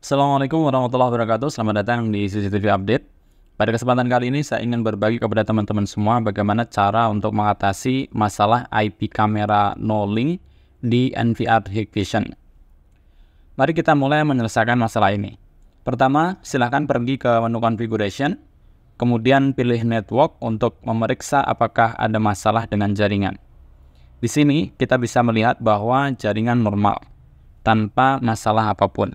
Assalamualaikum warahmatullahi wabarakatuh. Selamat datang di CCTV Update. Pada kesempatan kali ini saya ingin berbagi kepada teman-teman semua bagaimana cara untuk mengatasi masalah IP kamera no link di NVR Hikvision. Mari kita mulai menyelesaikan masalah ini. Pertama, silakan pergi ke menu configuration, kemudian pilih network untuk memeriksa apakah ada masalah dengan jaringan. Di sini kita bisa melihat bahwa jaringan normal tanpa masalah apapun.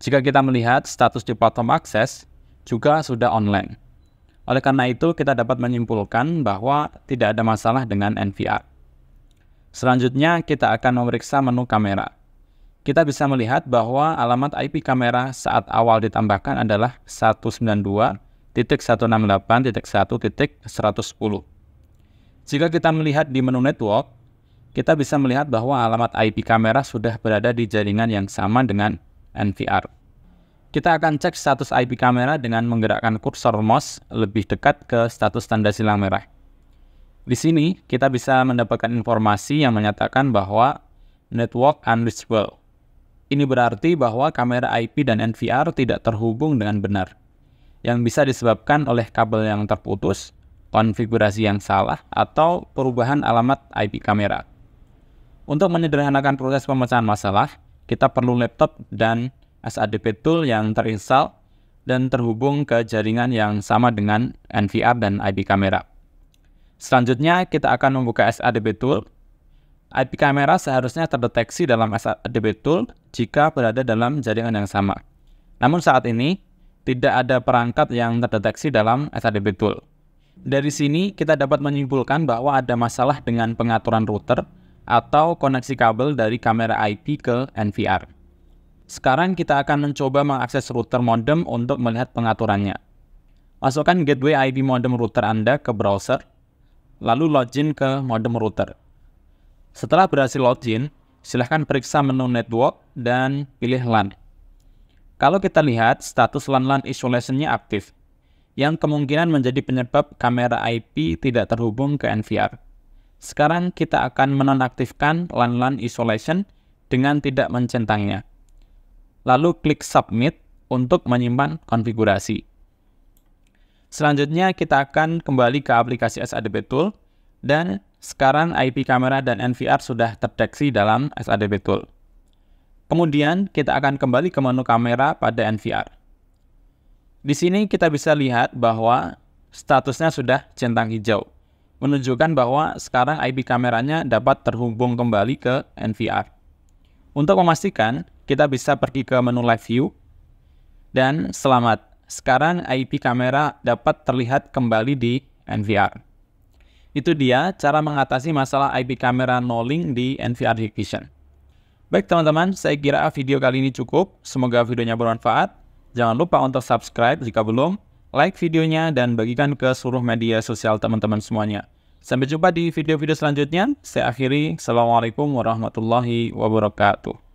Jika kita melihat status di platform akses juga sudah online. Oleh karena itu, kita dapat menyimpulkan bahwa tidak ada masalah dengan NVR. Selanjutnya, kita akan memeriksa menu kamera. Kita bisa melihat bahwa alamat IP kamera saat awal ditambahkan adalah 192.168.1.110. Jika kita melihat di menu network, kita bisa melihat bahwa alamat IP kamera sudah berada di jaringan yang sama dengan NVR. Kita akan cek status IP kamera dengan menggerakkan kursor mouse lebih dekat ke status tanda silang merah. Di sini, kita bisa mendapatkan informasi yang menyatakan bahwa network unreachable. Ini berarti bahwa kamera IP dan NVR tidak terhubung dengan benar, yang bisa disebabkan oleh kabel yang terputus, konfigurasi yang salah, atau perubahan alamat IP kamera. Untuk menyederhanakan proses pemecahan masalah, kita perlu laptop dan SADP tool yang terinstall dan terhubung ke jaringan yang sama dengan NVR dan IP kamera. Selanjutnya, kita akan membuka SADP tool. IP kamera seharusnya terdeteksi dalam SADP tool jika berada dalam jaringan yang sama. Namun saat ini, tidak ada perangkat yang terdeteksi dalam SADP tool. Dari sini, kita dapat menyimpulkan bahwa ada masalah dengan pengaturan router atau koneksi kabel dari kamera IP ke NVR. Sekarang kita akan mencoba mengakses router modem untuk melihat pengaturannya. Masukkan gateway IP modem router Anda ke browser, lalu login ke modem router. Setelah berhasil login, silahkan periksa menu network dan pilih LAN. Kalau kita lihat, status LAN-LAN isolation-nya aktif, yang kemungkinan menjadi penyebab kamera IP tidak terhubung ke NVR. Sekarang kita akan menonaktifkan lan-lan isolation dengan tidak mencentangnya. Lalu klik submit untuk menyimpan konfigurasi. Selanjutnya kita akan kembali ke aplikasi SADB Tool dan sekarang IP kamera dan NVR sudah terdeteksi dalam SADB Tool. Kemudian kita akan kembali ke menu kamera pada NVR. Di sini kita bisa lihat bahwa statusnya sudah centang hijau menunjukkan bahwa sekarang IP kameranya dapat terhubung kembali ke NVR. Untuk memastikan, kita bisa pergi ke menu Live View, dan selamat, sekarang IP kamera dapat terlihat kembali di NVR. Itu dia cara mengatasi masalah IP kamera nolling di NVR Vision. Baik teman-teman, saya kira video kali ini cukup. Semoga videonya bermanfaat. Jangan lupa untuk subscribe jika belum like videonya, dan bagikan ke seluruh media sosial teman-teman semuanya. Sampai jumpa di video-video selanjutnya. Saya akhiri. Assalamualaikum warahmatullahi wabarakatuh.